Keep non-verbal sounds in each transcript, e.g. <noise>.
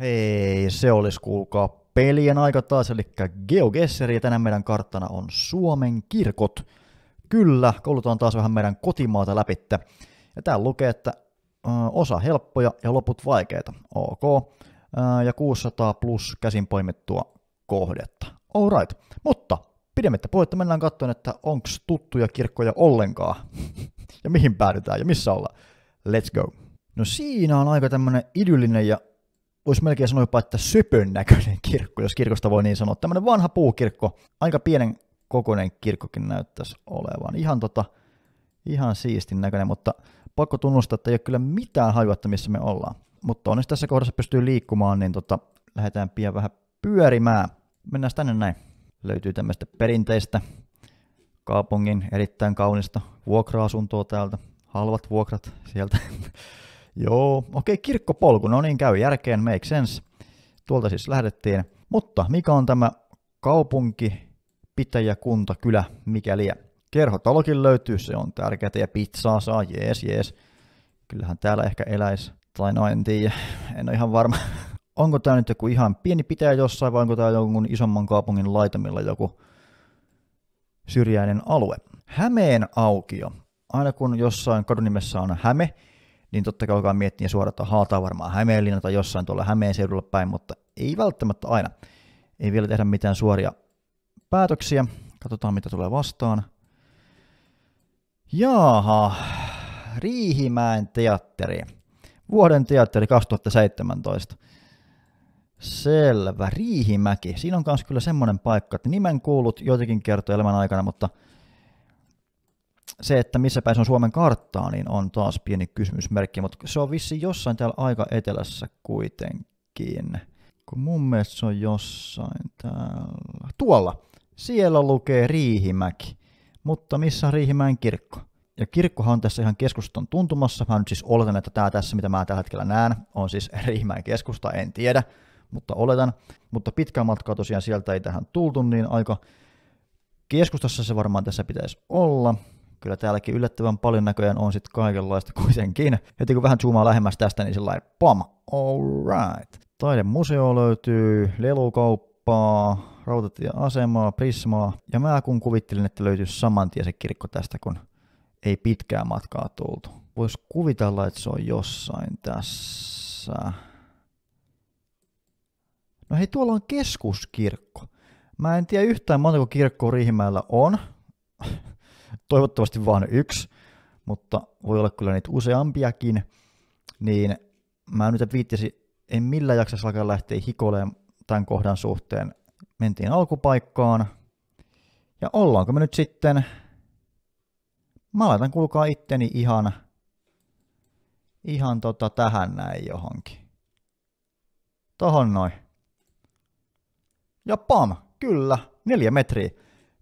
Hei, se olisi kuulkaa pelien aika taas, eli GeoGesseri, ja tänään meidän karttana on Suomen kirkot. Kyllä, koulutaan taas vähän meidän kotimaata läpittä. Ja tää lukee, että ö, osa helppoja ja loput vaikeita. Ok. Ö, ja 600 plus käsin poimittua kohdetta. Alright. Mutta pidemmittä puhetta mennään katsomaan, että onko tuttuja kirkkoja ollenkaan. <laughs> ja mihin päädytään ja missä ollaan. Let's go. No siinä on aika tämmönen idyllinen ja voisi melkein sanoa jopa, että sypyn näköinen kirkko, jos kirkosta voi niin sanoa. Tämmöinen vanha puukirkko, aika pienen kokoinen kirkkokin näyttäisi olevan. Ihan, tota, ihan siistin näköinen, mutta pakko tunnustaa, että ei ole kyllä mitään hajua, missä me ollaan. Mutta onneksi tässä kohdassa pystyy liikkumaan, niin tota, lähdetään pian vähän pyörimään. Mennään tänne näin. Löytyy tämmöistä perinteistä kaupungin erittäin kaunista vuokra-asuntoa täältä. Halvat vuokrat sieltä. <laughs> Joo, okei, okay, kirkkopolku, no niin käy järkeen, make sense. Tuolta siis lähdettiin. Mutta mikä on tämä kaupunki, pitäjä, kunta, kylä, mikäli? Kerhotalokin löytyy, se on tärkeää, ja pizzaa saa, jees, jees. Kyllähän täällä ehkä eläis, tai no en tiedä, en ole ihan varma. <laughs> onko tämä nyt joku ihan pieni pitäjä jossain, vai onko tämä jonkun isomman kaupungin laitamilla joku syrjäinen alue? Hämeen aukio. Aina kun jossain kadunimessä on Häme, niin totta kai alkaa miettiä suoraan, että haataa varmaan Hämeenlinna tai jossain tuolla Hämeen seudulla päin, mutta ei välttämättä aina. Ei vielä tehdä mitään suoria päätöksiä. Katsotaan, mitä tulee vastaan. Jaaha, Riihimäen teatteri. Vuoden teatteri 2017. Selvä, Riihimäki. Siinä on myös kyllä semmoinen paikka, että nimen kuulut joitakin kertoja elämän aikana, mutta se, että missä päin se on Suomen karttaa, niin on taas pieni kysymysmerkki, mutta se on vissi jossain täällä aika etelässä kuitenkin. Kun mun mielestä se on jossain täällä. Tuolla. Siellä lukee Riihimäki. Mutta missä on Riihimäen kirkko? Ja kirkkohan on tässä ihan keskustan tuntumassa. Mä nyt siis oletan, että tämä tässä, mitä mä tällä hetkellä näen, on siis <laughs> Riihimäen keskusta, en tiedä, mutta oletan. Mutta pitkää matkaa tosiaan sieltä ei tähän tultu, niin aika keskustassa se varmaan tässä pitäisi olla kyllä täälläkin yllättävän paljon näköjään on sitten kaikenlaista kuitenkin. Heti kun vähän zoomaa lähemmäs tästä, niin sillä pam, alright. Taidemuseo löytyy, lelukauppaa, rautatieasemaa, prismaa, ja mä kun kuvittelin, että löytyy saman tien se kirkko tästä, kun ei pitkää matkaa tultu. Voisi kuvitella, että se on jossain tässä. No hei, tuolla on keskuskirkko. Mä en tiedä yhtään montako kirkkoa Riihimäellä on toivottavasti vain yksi, mutta voi olla kyllä niitä useampiakin, niin mä nyt viittisin, en millä jaksaisi alkaa lähteä hikoleen tämän kohdan suhteen. Mentiin alkupaikkaan, ja ollaanko me nyt sitten, mä laitan kuulkaa itteni ihan, ihan tota tähän näin johonkin. Tohon noin. Ja pam, kyllä, neljä metriä.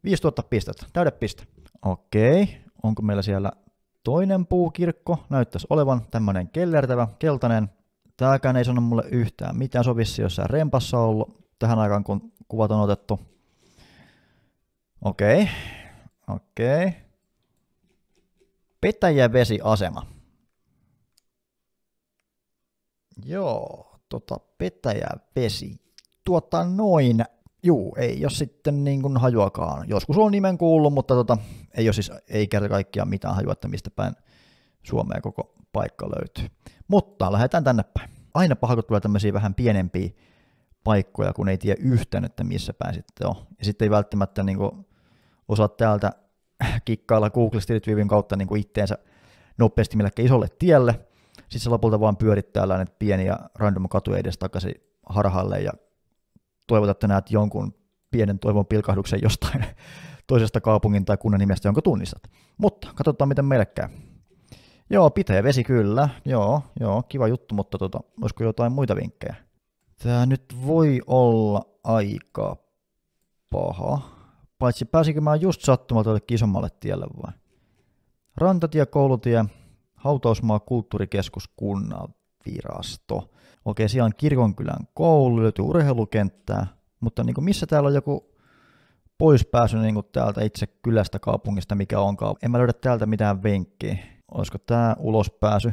5000 pistettä, täydet piste. Okei, onko meillä siellä toinen puukirkko? Näyttäisi olevan tämmöinen kellertävä, keltainen. Tääkään ei sano mulle yhtään mitään, sovissi, jos jossain rempassa ollut tähän aikaan, kun kuvat on otettu. Okei, okei. Petäjävesiasema. Joo, tota petäjävesi. Tuota noin. Juu, ei ole sitten niin kuin hajuakaan. Joskus on nimen kuullut, mutta tota, ei ole siis ei kerta kaikkiaan mitään hajua, että mistä päin Suomea koko paikka löytyy. Mutta lähdetään tänne päin. Aina paha, tulee tämmöisiä vähän pienempiä paikkoja, kun ei tiedä yhtään, että missä päin sitten on. Ja sitten ei välttämättä niin kuin osaa täältä kikkailla Google Street Viewin kautta niin kuin itteensä nopeasti millekään isolle tielle. Sitten se lopulta vaan pyörittää näitä pieniä random katuja edes takaisin harhalle ja toivotatte näet jonkun pienen toivon pilkahduksen jostain <laughs> toisesta kaupungin tai kunnan nimestä, jonka tunnistat. Mutta katsotaan, miten meille käy. Joo, pitää vesi kyllä. Joo, joo, kiva juttu, mutta tota, olisiko jotain muita vinkkejä? Tää nyt voi olla aika paha. Paitsi pääsinkö mä just sattumalta tälle isommalle tielle vai? Rantatie, koulutie, hautausmaa kulttuurikeskus kunnalta virasto. Okei, siellä on kirkonkylän koulu, löytyy urheilukenttää, mutta niin kuin missä täällä on joku poispääsy niin kuin täältä itse kylästä kaupungista, mikä onkaan. En mä löydä täältä mitään vinkkiä. Olisiko tämä ulospääsy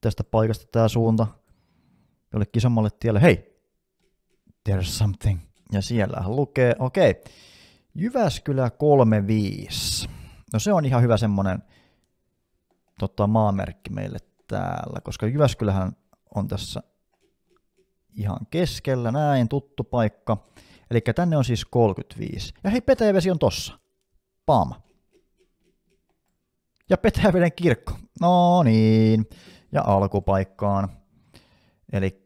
tästä paikasta tämä suunta jollekin samalle tielle? Hei, there's something. Ja siellä lukee, okei, okay. Jyväskylä 35. No se on ihan hyvä semmonen tota, maamerkki meille täällä, koska Jyväskylähän on tässä ihan keskellä, näin tuttu paikka. Eli tänne on siis 35. Ja hei, Petäjävesi on tossa. Paama. Ja Petäjäveden kirkko. No niin. Ja alkupaikkaan. Eli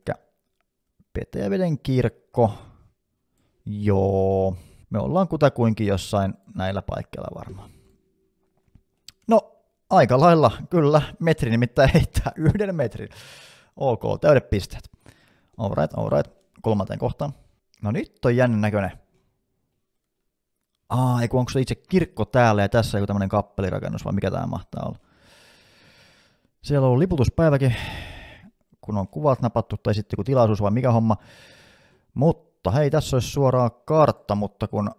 Petäjäveden kirkko. Joo. Me ollaan kutakuinkin jossain näillä paikkeilla varmaan. Aika lailla, kyllä. Metri nimittäin <laughs> heittää yhden metrin. Ok, täydet pisteet. all right. Kolmanteen kohtaan. No nyt on jännän näköinen. Aa, eiku, onko se itse kirkko täällä ja tässä joku tämmöinen kappelirakennus vai mikä tämä mahtaa olla? Siellä on liputuspäiväkin, kun on kuvat napattu tai sitten joku tilaisuus vai mikä homma. Mutta hei, tässä olisi suoraan kartta, mutta kun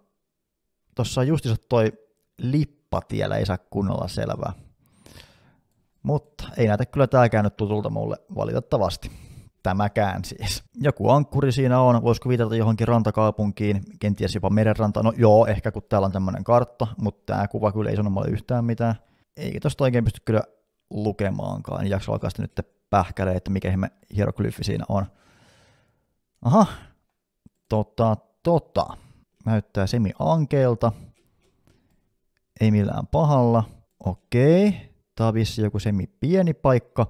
tuossa justissa toi lippatiellä ei saa kunnolla selvää. Mutta ei näitä kyllä tää nyt tutulta mulle valitettavasti. Tämäkään siis. Joku ankkuri siinä on, voisiko viitata johonkin rantakaupunkiin, kenties jopa merenranta. No joo, ehkä kun täällä on tämmöinen kartta, mutta tämä kuva kyllä ei sano mulle yhtään mitään. Eikä tosta oikein pysty kyllä lukemaankaan, niin jakso alkaa sitten nyt pähkälee, että mikä ihme hieroglyfi siinä on. Aha, tota, tota. Näyttää semi ankeelta. Ei millään pahalla. Okei. Okay. Tää on vissi joku semi pieni paikka.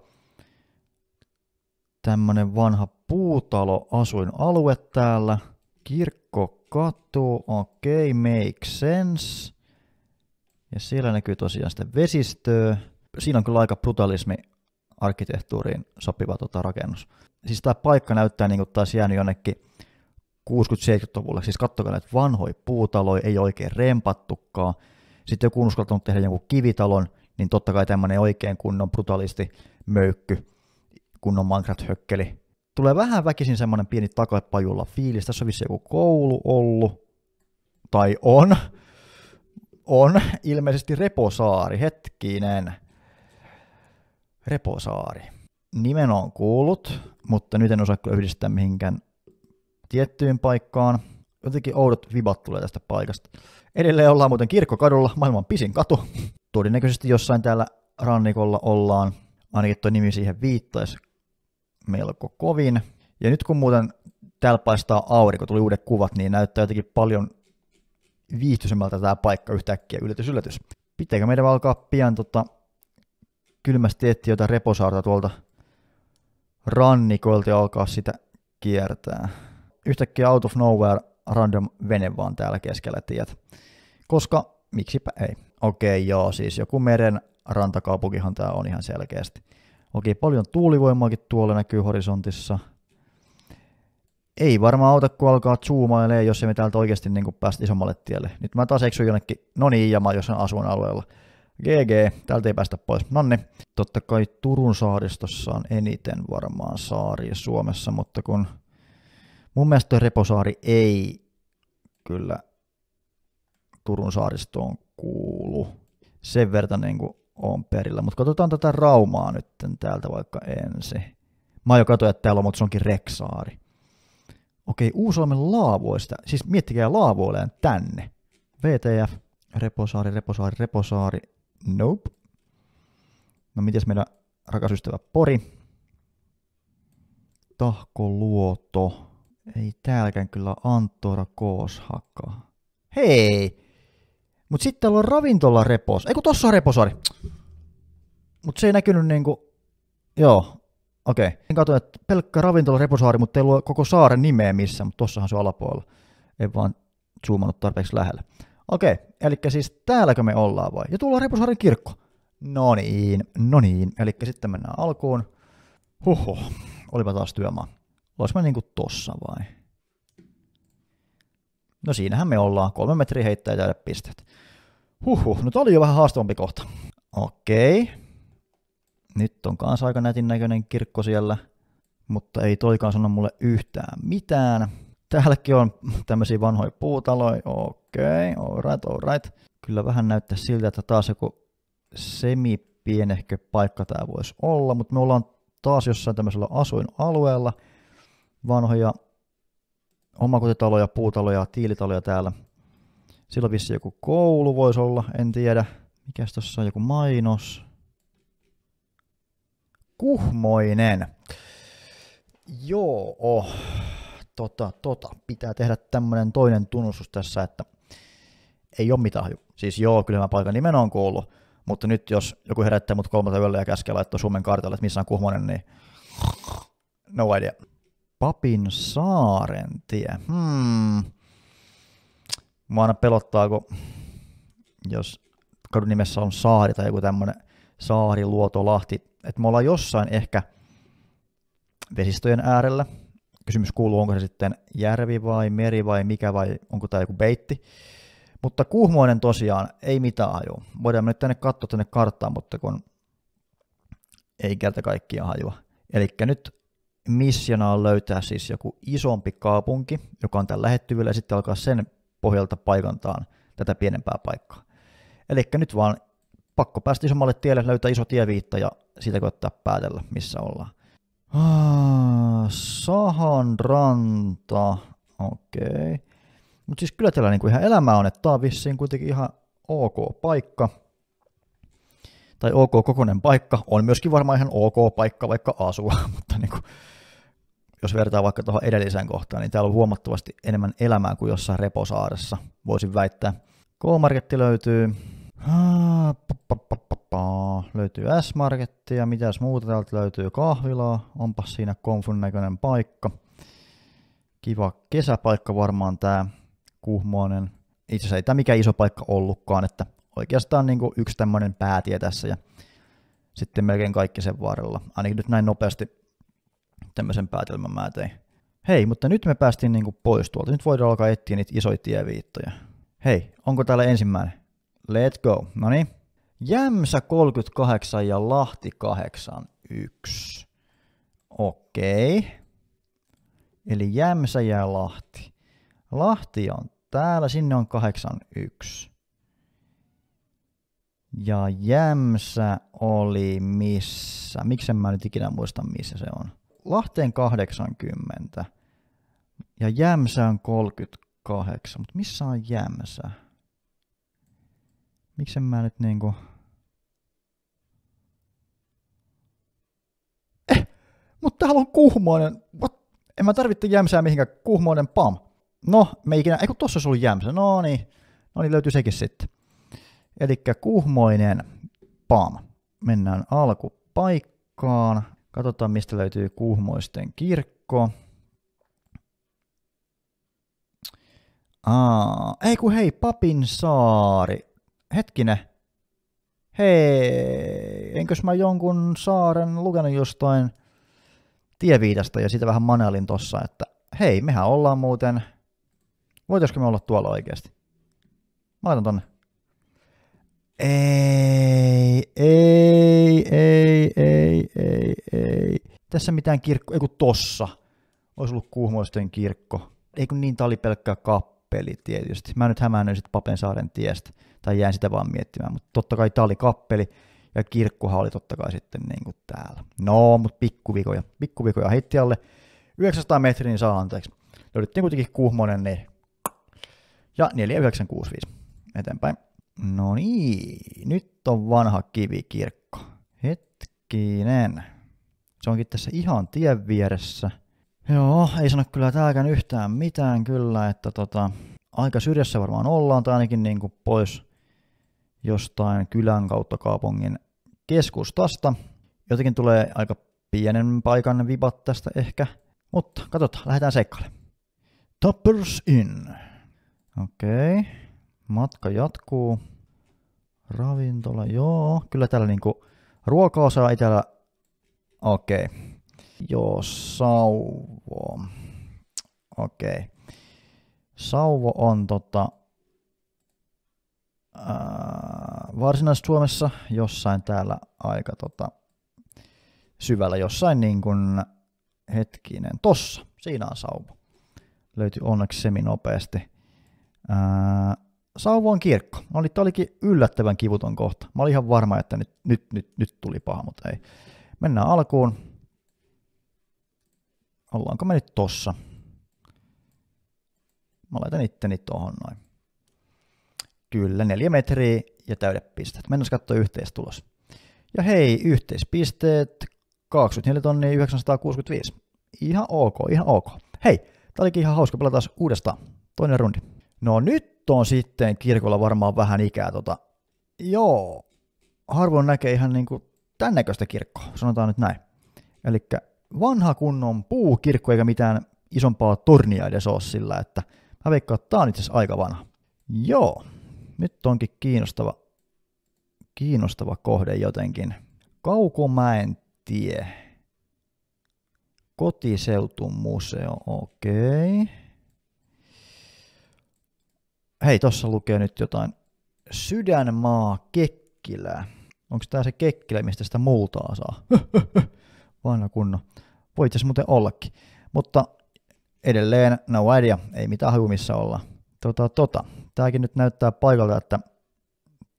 Tämmönen vanha puutalo asuinalue täällä. Kirkko katu, okei, okay, make sense. Ja siellä näkyy tosiaan sitten vesistöä. Siinä on kyllä aika brutalismi arkkitehtuuriin sopiva tota rakennus. Siis tämä paikka näyttää niin kuin taas jäänyt jonnekin 60-70-luvulle. Siis kattokaa näitä vanhoja puutaloja, ei oikein rempattukaan. Sitten joku on uskaltanut tehdä jonkun kivitalon, niin totta kai tämmöinen oikein kunnon brutalisti möykky, kunnon Minecraft-hökkeli. Tulee vähän väkisin semmoinen pieni takapajulla fiilis. Tässä on vissi joku koulu ollut, tai on, on ilmeisesti Reposaari, hetkinen. Reposaari. Nimen on kuullut, mutta nyt en osaa kyllä yhdistää mihinkään tiettyyn paikkaan. Jotenkin oudot vibat tulee tästä paikasta. Edelleen ollaan muuten kirkkokadulla, maailman pisin katu todennäköisesti jossain täällä rannikolla ollaan, ainakin tuo nimi siihen viittaisi melko kovin. Ja nyt kun muuten täällä paistaa aurinko, tuli uudet kuvat, niin näyttää jotenkin paljon viihtyisemmältä tämä paikka yhtäkkiä, yllätys, yllätys. Pitääkö meidän alkaa pian tota, kylmästi etsiä jotain reposaarta tuolta rannikoilta ja alkaa sitä kiertää. Yhtäkkiä out of nowhere random vene vaan täällä keskellä, tiet. Koska miksipä ei. Okei, okay, joo, siis joku meren rantakaupunkihan tämä on ihan selkeästi. Okei, okay, paljon tuulivoimaakin tuolla näkyy horisontissa. Ei varmaan auta, kun alkaa zoomailemaan, jos emme täältä oikeasti niin päästä isommalle tielle. Nyt mä taas eksyn jonnekin, no niin, ja mä jossain alueella. GG, täältä ei päästä pois. Nonni. Niin. Totta kai Turun saaristossa on eniten varmaan saaria Suomessa, mutta kun mun mielestä Reposaari ei kyllä Turun saaristoon kuulu. Sen verran niin on perillä, mutta katsotaan tätä Raumaa nyt täältä vaikka ensi. Mä jo katsoin, että täällä on, mutta se onkin Reksaari. Okei, Uusolmen laavoista, siis miettikää laavoilleen tänne. VTF, Reposaari, Reposaari, Reposaari, nope. No mitäs meidän rakas ystävä Pori? Tahkoluoto. Ei täälläkään kyllä Antora Kooshaka. Hei! Mutta sitten täällä on ravintola repos. Ei kun tossa on reposari. Mut se ei näkynyt niinku... Joo, okei. Okay. katso, että pelkkä ravintola reposaari, mutta ei ole koko saaren nimeä missä, mutta tossahan se on alapuolella. En vaan zoomannut tarpeeksi lähellä. Okei, okay. eli siis täälläkö me ollaan vai? Ja tuolla on reposaarin kirkko. No niin, no niin. Eli sitten mennään alkuun. Huhhuh, olipa taas työmaa. Olis mä niinku tossa vai? No siinähän me ollaan, kolme metriä heittää ja pistet. Huhhuh, nyt no oli jo vähän haastavampi kohta. Okei. Nyt on kanssa aika nätin näköinen kirkko siellä, mutta ei toikaan sano mulle yhtään mitään. Täälläkin on tämmöisiä vanhoja puutaloja. Okei, alright, alright. Kyllä vähän näyttää siltä, että taas joku pienehkö paikka tämä voisi olla, mutta me ollaan taas jossain tämmöisellä asuinalueella. Vanhoja omakotitaloja, puutaloja, tiilitaloja täällä. Silloin vissi joku koulu voisi olla, en tiedä. Mikäs tuossa on joku mainos? Kuhmoinen. Joo, oh. tota, tota, pitää tehdä tämmönen toinen tunnustus tässä, että ei ole mitään Siis joo, kyllä mä paikan nimen on kuullut, mutta nyt jos joku herättää mut kolmelta yöllä ja käskee laittaa Suomen kartalle, että missä on kuhmoinen, niin no idea. Papin saarentie. Hmm. Mua aina pelottaa, kun jos kadun nimessä on saari tai joku tämmöinen saari, luoto, lahti, että me ollaan jossain ehkä vesistöjen äärellä. Kysymys kuuluu, onko se sitten järvi vai meri vai mikä vai onko tämä joku beitti. Mutta Kuhmoinen tosiaan ei mitään ajoa. Voidaan nyt tänne katsoa tänne karttaan, mutta kun ei kerta kaikkiaan hajua. Eli nyt missiona on löytää siis joku isompi kaupunki, joka on tällä lähettyvillä, ja sitten alkaa sen pohjalta paikantaan tätä pienempää paikkaa. Eli nyt vaan pakko päästä isommalle tielle, löytää iso tieviitta ja siitä koittaa päätellä, missä ollaan. Ah, Sahan ranta, okei. Okay. Mutta siis kyllä tällä niinku ihan elämä on, että tämä on vissiin kuitenkin ihan ok paikka. Tai ok kokonen paikka. On myöskin varmaan ihan ok paikka vaikka asua, <laughs> mutta niinku, jos vertaa vaikka tuohon edelliseen kohtaan, niin täällä on huomattavasti enemmän elämää kuin jossain Reposaaressa, voisin väittää. K-Marketti löytyy, ah, löytyy s ja mitäs muuta täältä löytyy, kahvilaa, onpas siinä konfun näköinen paikka. Kiva kesäpaikka varmaan tämä Kuhmoinen. Itse asiassa ei tämä mikään iso paikka ollutkaan, että oikeastaan kuin niinku yksi tämmöinen päätie tässä ja sitten melkein kaikki sen varrella. Ainakin nyt näin nopeasti tämmöisen päätelmän mä tein. Hei, mutta nyt me päästiin kuin niinku pois tuolta. Nyt voidaan alkaa etsiä niitä isoja tieviittoja. Hei, onko täällä ensimmäinen? Let go. No niin. Jämsä 38 ja Lahti 81. Okei. Okay. Eli Jämsä ja Lahti. Lahti on täällä, sinne on 81. Ja Jämsä oli missä? Miksen mä nyt ikinä muista, missä se on? Lahteen 80 ja Jämsä on 38, mutta missä on Jämsä? Miksi mä nyt niinku... Eh, mutta täällä on Kuhmoinen. What? En mä tarvitse Jämsää mihinkään. Kuhmoinen, pam. No, me ikinä... Eiku, tossa sulla ollut Jämsä. No niin. No niin, löytyy sekin sitten. Eli Kuhmoinen, pam. Mennään alkupaikkaan. Katsotaan, mistä löytyy Kuhmoisten kirkko. Aa, ei kun hei, Papin saari. Hetkinen. Hei, enkös mä jonkun saaren lukenut jostain tieviidasta ja sitä vähän manelin tossa, että hei, mehän ollaan muuten... Voitaisko me olla tuolla oikeasti? Mä laitan tonne. Ei, ei, ei, ei, ei, ei. Tässä mitään kirkko, ei kun tossa. Olisi ollut Kuhmoisten kirkko. Ei kun niin, tämä oli pelkkää kappeli tietysti. Mä nyt hämäännyin sitten Papensaaren tiestä, tai jään sitä vaan miettimään, mutta totta kai tämä oli kappeli, ja kirkkohan oli totta kai sitten niin kuin täällä. No, mutta pikkuvikoja, pikkuvikoja heitti alle 900 metriä, niin saa anteeksi. Löydettiin kuitenkin Kuhmonen, niin ja 4965 eteenpäin. No niin, nyt on vanha kivikirkko. Hetkinen. Se onkin tässä ihan tien vieressä. Joo, ei sano kyllä tääkään yhtään mitään kyllä, että tota, aika syrjässä varmaan ollaan, tai ainakin niin kuin pois jostain kylän kautta kaupungin keskustasta. Jotenkin tulee aika pienen paikan vibat tästä ehkä, mutta katsotaan, lähdetään seikkaille. Tappers in. Okei, okay. matka jatkuu. Ravintola, joo. Kyllä täällä niinku ruokaa saa ei Okei. Okay. Joo, sauvo. Okei. Okay. Sauvo on tota... Varsinais-Suomessa jossain täällä aika tota, syvällä jossain niin hetkinen, tossa, siinä on sauvo. Löytyi onneksi semi nopeasti. Ää, Sauvon kirkko. oli olin, tämä olikin yllättävän kivuton kohta. Mä olin ihan varma, että nyt, nyt, nyt, nyt tuli paha, mutta ei. Mennään alkuun. Ollaanko me nyt tossa? Mä laitan itteni tuohon noin. Kyllä, neljä metriä ja täydet pisteet. Mennään katsoa yhteistulos. Ja hei, yhteispisteet 24 tonnia 965. Ihan ok, ihan ok. Hei, tää olikin ihan hauska pelata taas uudestaan. Toinen rundi. No nyt on sitten kirkolla varmaan vähän ikää. Tota, joo, harvoin näkee ihan niin kuin tämän näköistä kirkkoa, sanotaan nyt näin. Eli vanha kunnon puukirkko eikä mitään isompaa tornia edes ole sillä, että mä veikkaan, että tää on itse asiassa aika vanha. Joo, nyt onkin kiinnostava, kiinnostava kohde jotenkin. Kaukomäen tie. Kotiseutumuseo, okei. Okay hei, tuossa lukee nyt jotain. Sydänmaa Kekkilä. Onko tämä se Kekkilä, mistä sitä multaa saa? <laughs> Vanha kunno. Voi itse muuten ollakin. Mutta edelleen, no idea, ei mitään haju missä olla. Tota, tota. Tämäkin nyt näyttää paikalta, että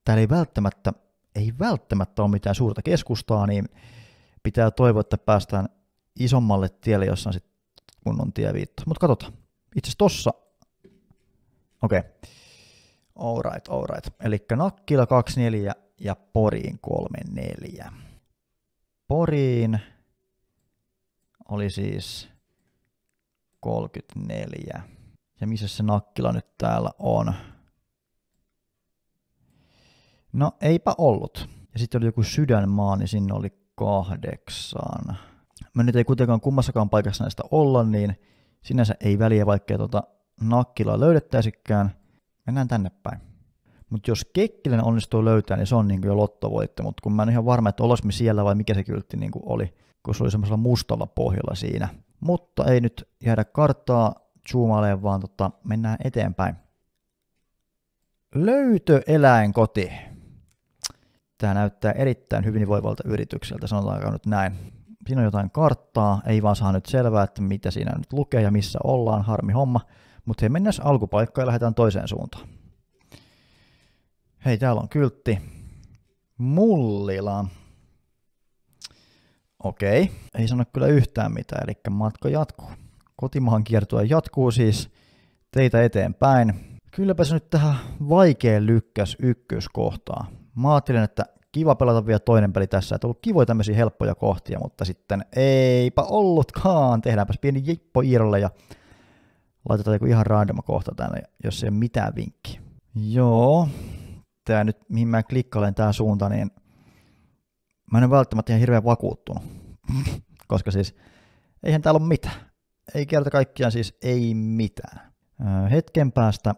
täällä ei välttämättä, ei välttämättä ole mitään suurta keskustaa, niin pitää toivoa, että päästään isommalle tielle, jossa on sitten kunnon tieviitto. Mutta katsotaan. Itse asiassa tossa Okei. Okay. Alright, alright. Eli Nakkila 2-4 ja Poriin 3-4. Poriin oli siis 34. Ja missä se Nakkila nyt täällä on? No eipä ollut. Ja sitten oli joku sydänmaa, niin sinne oli kahdeksan. Mä nyt ei kuitenkaan kummassakaan paikassa näistä olla, niin sinänsä ei väliä, vaikka tota Nakkilaa löydettäisikään. Mennään tänne päin. Mutta jos Kekkilän onnistuu löytää, niin se on niinku jo lottovoitto, mutta kun mä en ihan varma, että olis me siellä vai mikä se kyltti niinku oli, kun se oli semmoisella mustalla pohjalla siinä. Mutta ei nyt jäädä karttaa zoomaleen, vaan tota, mennään eteenpäin. Löytö eläinkoti. Tämä näyttää erittäin hyvin voivalta yritykseltä, sanotaanko nyt näin. Siinä on jotain karttaa, ei vaan saa nyt selvää, että mitä siinä nyt lukee ja missä ollaan, harmi homma. Mutta hei, mennään alkupaikkaan ja lähdetään toiseen suuntaan. Hei, täällä on kyltti. Mullila. Okei, ei sano kyllä yhtään mitään, eli matka jatkuu. Kotimaan kiertoa jatkuu siis teitä eteenpäin. Kylläpä se nyt tähän vaikea lykkäs ykköskohtaan. Mä ajattelin, että kiva pelata vielä toinen peli tässä, että ollut kivoja tämmöisiä helppoja kohtia, mutta sitten eipä ollutkaan. Tehdäänpäs pieni jippo Iirolle ja Laitetaan joku ihan random kohta tänne, jos ei ole mitään vinkkiä. Joo, tämä nyt, mihin mä klikkailen tämä suuntaan, niin mä en ole välttämättä ihan hirveän vakuuttunut, <laughs> koska siis eihän täällä ole mitään. Ei kerta kaikkiaan siis ei mitään. Öö, hetken päästä,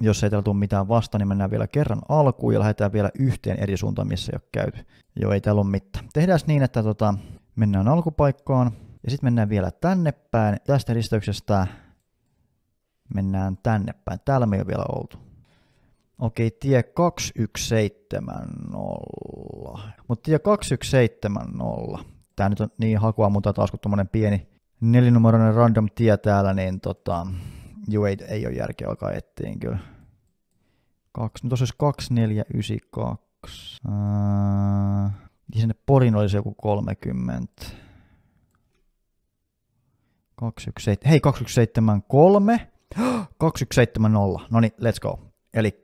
jos ei täällä tule mitään vasta, niin mennään vielä kerran alkuun ja lähdetään vielä yhteen eri suuntaan, missä ei ole käyty. Joo, ei täällä ole mitään. Tehdään niin, että tota, mennään alkupaikkaan ja sitten mennään vielä tänne päin. Tästä risteyksestä mennään tänne päin. Täällä me ei ole vielä oltu. Okei, tie 2170. Mutta tie 2170. Tää nyt on niin hakua, mutta taas kun tuommoinen pieni nelinumeroinen random tie täällä, niin tota, juu, ei, ei ole järkeä alkaa etsiä kyllä. Kaksi, nyt no olisi 2492. Ää, sinne Porin olisi joku 30. 217, hei 2173. 2170, no niin, let's go. Eli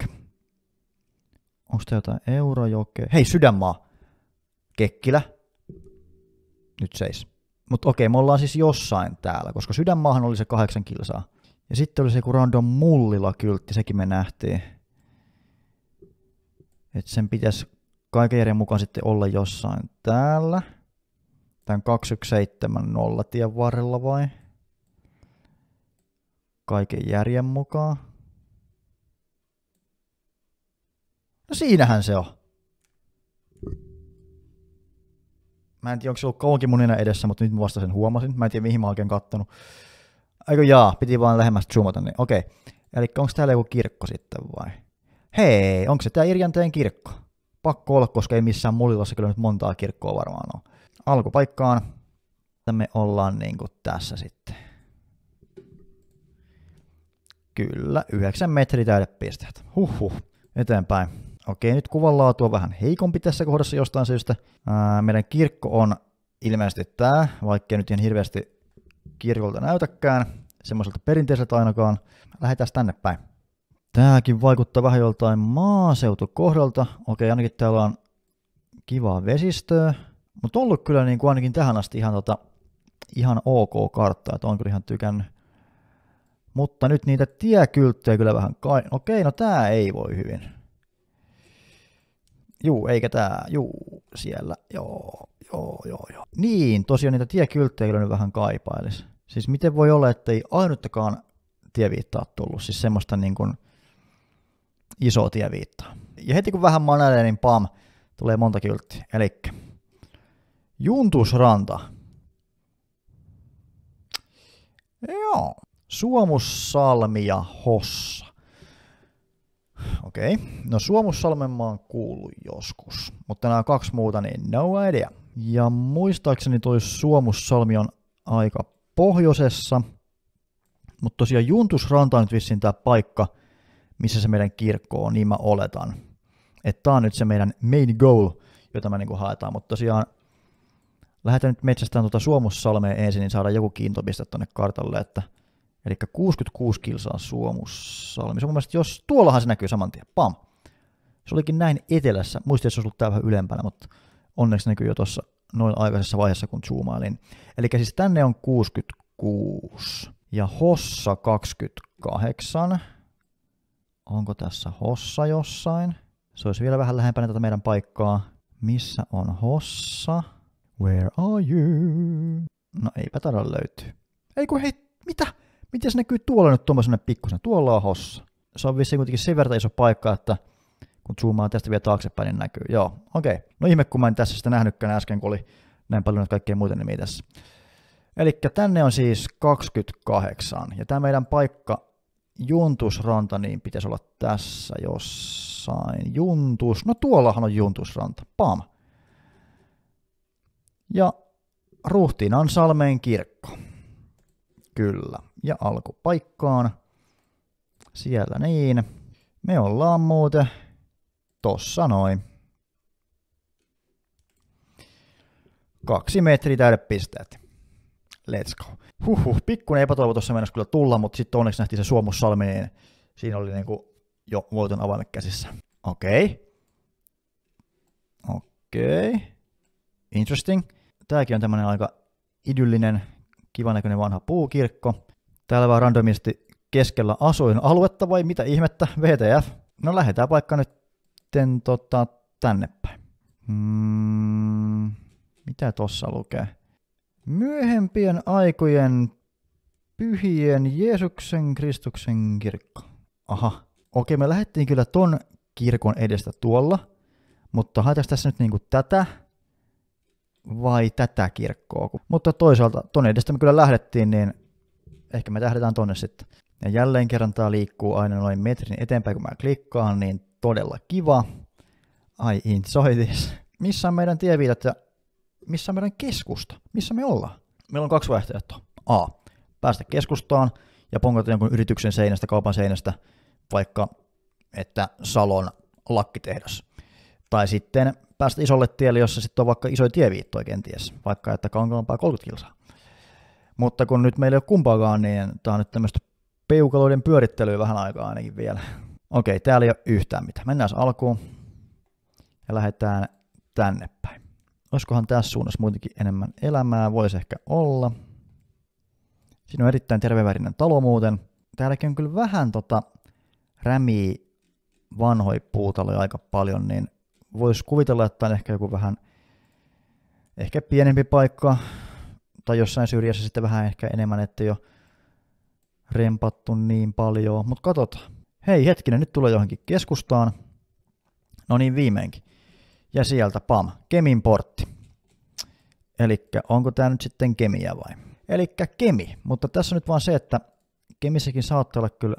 onko jotain eurojoke? Hei, sydänmaa. Kekkilä. Nyt seis. Mutta okei, me ollaan siis jossain täällä, koska sydänmaahan oli se kahdeksan kilsaa. Ja sitten oli se joku random mullila kyltti, sekin me nähtiin. Että sen pitäisi kaiken järjen mukaan sitten olla jossain täällä. Tämän 2170 tien varrella vai? kaiken järjen mukaan. No siinähän se on. Mä en tiedä, onko se ollut kauankin mun edessä, mutta nyt mä vasta sen huomasin. Mä en tiedä, mihin mä oikein kattonut. Eikö jaa, piti vaan lähemmäs zoomata, niin okei. Eli onko täällä joku kirkko sitten vai? Hei, onko se tää Irjanteen kirkko? Pakko olla, koska ei missään Mulilassa kyllä nyt montaa kirkkoa varmaan on. Alkupaikkaan, että me ollaan niinku tässä sitten. Kyllä, 9 metriä täydepisteet. Huhhuh, eteenpäin. Okei, nyt kuvan laatu on vähän heikompi tässä kohdassa jostain syystä. Ää, meidän kirkko on ilmeisesti tämä, Vaikka nyt ihan hirveästi kirkolta näytäkään, semmoiselta perinteiseltä ainakaan. Lähdetään tänne päin. Tääkin vaikuttaa vähän joltain maaseutukohdalta. Okei, ainakin täällä on kivaa vesistöä. Mutta ollut kyllä niin kuin ainakin tähän asti ihan, tota, ihan ok kartta, että on kyllä ihan tykännyt. Mutta nyt niitä tiekylttejä kyllä vähän kai... No okei, no tää ei voi hyvin. Juu, eikä tää, juu, siellä, joo, joo, joo, joo. Niin, tosiaan niitä tiekylttejä kyllä nyt vähän kaipailisi. Siis miten voi olla, että ei ainuttakaan tieviittaa tullut, siis semmoista niin kuin isoa tieviittaa. Ja heti kun vähän manelee, niin pam, tulee monta kylttiä. Eli Juntusranta. Joo, Suomussalmi ja Hossa. Okei, okay. no Suomussalmen mä oon kuullut joskus, mutta nämä kaksi muuta, niin no idea. Ja muistaakseni toi Suomussalmi on aika pohjoisessa, mutta tosiaan Juntusranta on nyt vissiin tämä paikka, missä se meidän kirkko on, niin mä oletan. Että tää on nyt se meidän main goal, jota me niinku haetaan, mutta tosiaan lähdetään nyt metsästään tuota Suomussalmeen ensin, niin saadaan joku kiintopiste tonne kartalle, että – Eli 66 kilsaa Suomussa Se on mun mielestä, jos tuollahan se näkyy saman tien. Pam. Se olikin näin etelässä. Muistin, että se olisi ollut vähän ylempänä, mutta onneksi näkyy jo tuossa noin aikaisessa vaiheessa, kun zoomailin. Eli siis tänne on 66 ja Hossa 28. Onko tässä Hossa jossain? Se olisi vielä vähän lähempänä tätä meidän paikkaa. Missä on Hossa? Where are you? No eipä taida löytyy. Ei kun hei, mitä? Miten se näkyy tuolla nyt tuommoisena pikkusena? Tuolla on hossa. Se on vissiin kuitenkin sen verran iso paikka, että kun zoomaan tästä vielä taaksepäin, niin näkyy. Joo, okei. Okay. No ihme, kun mä en tässä sitä nähnytkään äsken, kun oli näin paljon näitä kaikkea muita nimiä tässä. Eli tänne on siis 28, ja tämä meidän paikka Juntusranta, niin pitäisi olla tässä jossain. Juntus, no tuollahan on Juntusranta, pam. Ja Ruhtinan salmeen kirkko. Kyllä ja alkupaikkaan. Siellä niin. Me ollaan muuten tossa noin. Kaksi metriä täydet pisteet. Let's go. Huhhuh, pikkuinen epätoivo tuossa mennessä kyllä tulla, mutta sitten onneksi nähtiin se Suomussalmi, niin siinä oli niinku jo voiton avaimet käsissä. Okei. Okay. Okei. Okay. Interesting. Tääkin on tämmönen aika idyllinen, kivan näköinen vanha puukirkko. Täällä vaan randomisti keskellä asuinaluetta vai mitä ihmettä, VTF. No lähdetään vaikka nyt ten, tota, tänne päin. Mm, mitä tossa lukee? Myöhempien aikojen pyhien Jeesuksen Kristuksen kirkko. Aha, okei me lähdettiin kyllä ton kirkon edestä tuolla, mutta haetaan tässä nyt niinku tätä vai tätä kirkkoa. Mutta toisaalta ton edestä me kyllä lähdettiin, niin ehkä me tähdetään tonne sitten. Ja jälleen kerran tämä liikkuu aina noin metrin eteenpäin, kun mä klikkaan, niin todella kiva. Ai in soitis. Missä on meidän tieviitat ja missä on meidän keskusta? Missä me ollaan? Meillä on kaksi vaihtoehtoa. A. Päästä keskustaan ja pongata jonkun yrityksen seinästä, kaupan seinästä, vaikka että Salon lakkitehdas. Tai sitten päästä isolle tielle, jossa sitten on vaikka isoja tieviittoja kenties, vaikka että kaunkaampaa 30 kilsaa. Mutta kun nyt meillä ei ole kumpaakaan, niin tämä on nyt tämmöistä peukaloiden pyörittelyä vähän aikaa ainakin vielä. Okei, täällä ei ole yhtään mitään. Mennään alkuun ja lähdetään tänne päin. Olisikohan tässä suunnassa muutenkin enemmän elämää? Voisi ehkä olla. Siinä on erittäin tervevärinen talo muuten. Täälläkin on kyllä vähän tota rämiä vanhoja puutaloja aika paljon, niin voisi kuvitella, että on ehkä joku vähän ehkä pienempi paikka, tai jossain syrjässä sitten vähän ehkä enemmän, että jo rempattu niin paljon, mutta katsotaan. Hei hetkinen, nyt tulee johonkin keskustaan. No niin viimeinkin. Ja sieltä pam, Kemin portti. Eli onko tämä nyt sitten Kemiä vai? Eli Kemi, mutta tässä on nyt vaan se, että Kemissäkin saattaa olla kyllä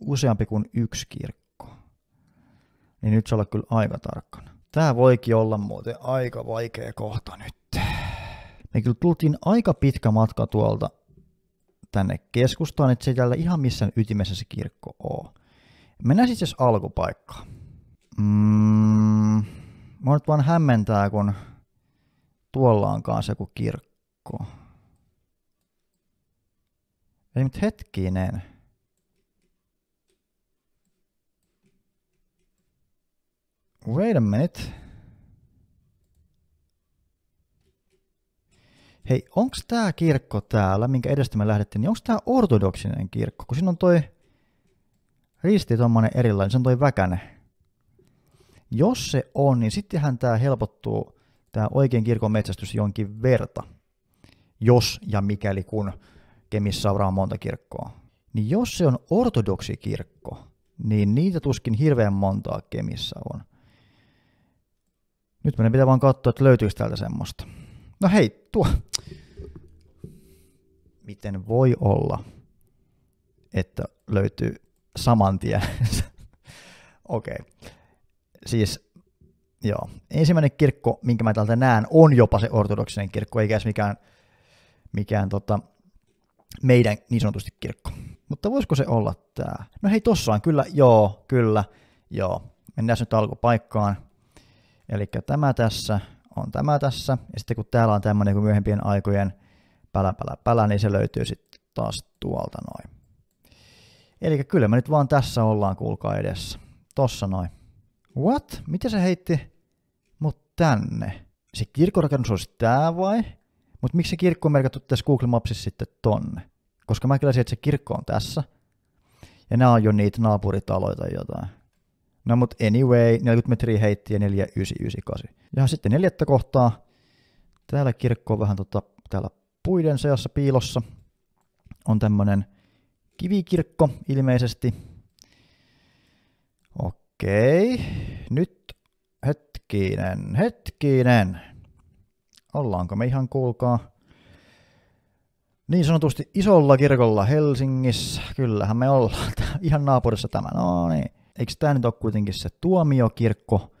useampi kuin yksi kirkko. Niin nyt se olla kyllä aika tarkkana. Tämä voikin olla muuten aika vaikea kohta nyt. Me kyllä tultiin aika pitkä matka tuolta tänne keskustaan, että se ei täällä ihan missään ytimessä se kirkko ole. Mennään siis alkupaikkaan. Mm, mä nyt vaan hämmentää, kun tuolla on kanssa joku kirkko. Ei nyt hetkinen. Wait a minute. hei, onko tämä kirkko täällä, minkä edestä me lähdettiin, niin onko tämä ortodoksinen kirkko? Kun siinä on toi risti tuommoinen erilainen, se on toi väkäne. Jos se on, niin sittenhän tämä helpottuu, tämä oikein kirkon metsästys jonkin verta, jos ja mikäli kun Kemissä on monta kirkkoa. Niin jos se on ortodoksi kirkko, niin niitä tuskin hirveän montaa Kemissä on. Nyt meidän pitää vaan katsoa, että löytyykö täältä semmoista. No hei, tuo. Miten voi olla, että löytyy saman tien? <laughs> Okei. Okay. Siis, joo. Ensimmäinen kirkko, minkä mä täältä näen, on jopa se ortodoksinen kirkko, eikä edes mikään, mikään tota, meidän niin sanotusti kirkko. Mutta voisiko se olla tämä? No hei, tossa on kyllä, joo, kyllä, joo. Mennään nyt alkupaikkaan. Eli tämä tässä, on tämä tässä. Ja sitten kun täällä on tämmöinen kuin myöhempien aikojen pälä, pälä, pälä, niin se löytyy sitten taas tuolta noin. Eli kyllä me nyt vaan tässä ollaan, kuulkaa edessä. Tossa noin. What? Miten se heitti mut tänne? Se kirkkorakennus olisi tää vai? Mut miksi se kirkko on merkattu tässä Google Mapsissa sitten tonne? Koska mä kyllä että se kirkko on tässä. Ja nämä on jo niitä naapuritaloita jotain. No mut anyway, 40 metriä heitti ja 4998. Ja sitten neljättä kohtaa, täällä kirkko on vähän tota, täällä puiden seassa piilossa, on tämmönen kivikirkko ilmeisesti. Okei, nyt hetkinen, hetkinen. Ollaanko me ihan kuulkaa niin sanotusti isolla kirkolla Helsingissä? Kyllähän me ollaan ihan naapurissa tämä, no niin eikö tämä nyt ole kuitenkin se tuomiokirkko,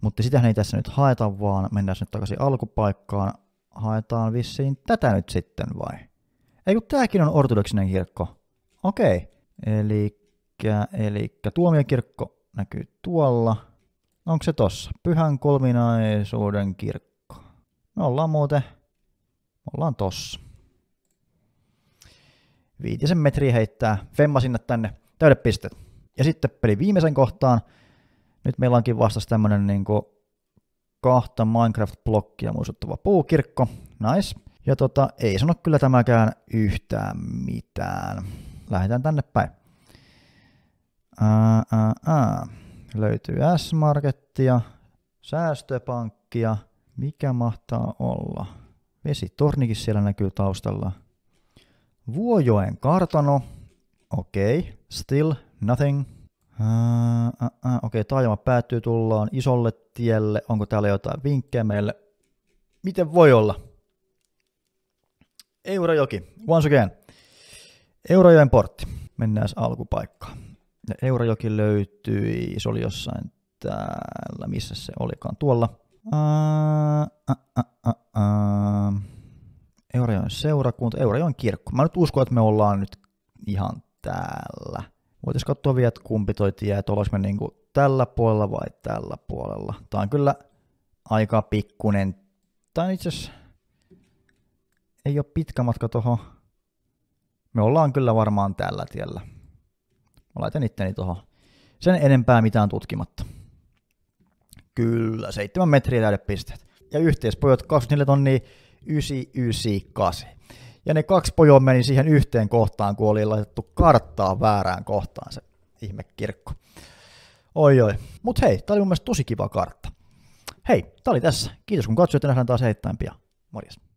mutta sitähän ei tässä nyt haeta, vaan mennään nyt takaisin alkupaikkaan. Haetaan vissiin tätä nyt sitten vai? Ei kun tämäkin on ortodoksinen kirkko. Okei. Okay. Eli tuomiokirkko näkyy tuolla. Onko se tossa? Pyhän kolminaisuuden kirkko. Me ollaan muuten, me ollaan tossa. Viitisen metriä heittää Femma sinne tänne. Täydet pistet. Ja sitten peli viimeisen kohtaan. Nyt meillä onkin vastassa tämmönen niin kuin kahta Minecraft-blokkia muistuttava puukirkko. Nice. Ja tota, ei sano kyllä tämäkään yhtään mitään. Lähdetään tänne päin. Ää, ää, ää. Löytyy S-markettia, säästöpankkia. Mikä mahtaa olla? Vesitornikin siellä näkyy taustalla. Vuojoen kartano. Okei. Okay. Still Nothing. Uh, uh, uh. Okei, okay, taajama päättyy, tullaan isolle tielle. Onko täällä jotain vinkkejä meille? Miten voi olla? Eurajoki, once again. Eurajoen portti. Mennään alkupaikkaan. Eurojoki Eurajoki löytyi, se oli jossain täällä, missä se olikaan, tuolla. Uh, uh, uh, uh, uh. Eurajoen seurakunta, Eurajoen kirkko. Mä nyt uskon, että me ollaan nyt ihan täällä. Voitaisiin katsoa vielä, että kumpi toi tie, että ollaanko me niin tällä puolella vai tällä puolella. Tämä on kyllä aika pikkunen. on itse asiassa ei ole pitkä matka tuohon. Me ollaan kyllä varmaan tällä tiellä. Mä laitan itteni tuohon. Sen enempää mitään tutkimatta. Kyllä, 7 metriä täydet pisteet. Ja yhteispojat 24 tonnia 998 ja ne kaksi pojoa meni siihen yhteen kohtaan, kun oli laitettu karttaa väärään kohtaan se ihme kirkko. Oi oi. Mut hei, tää oli mun mielestä tosi kiva kartta. Hei, tää oli tässä. Kiitos kun katsoit ja nähdään taas heittäin pian. Morjes.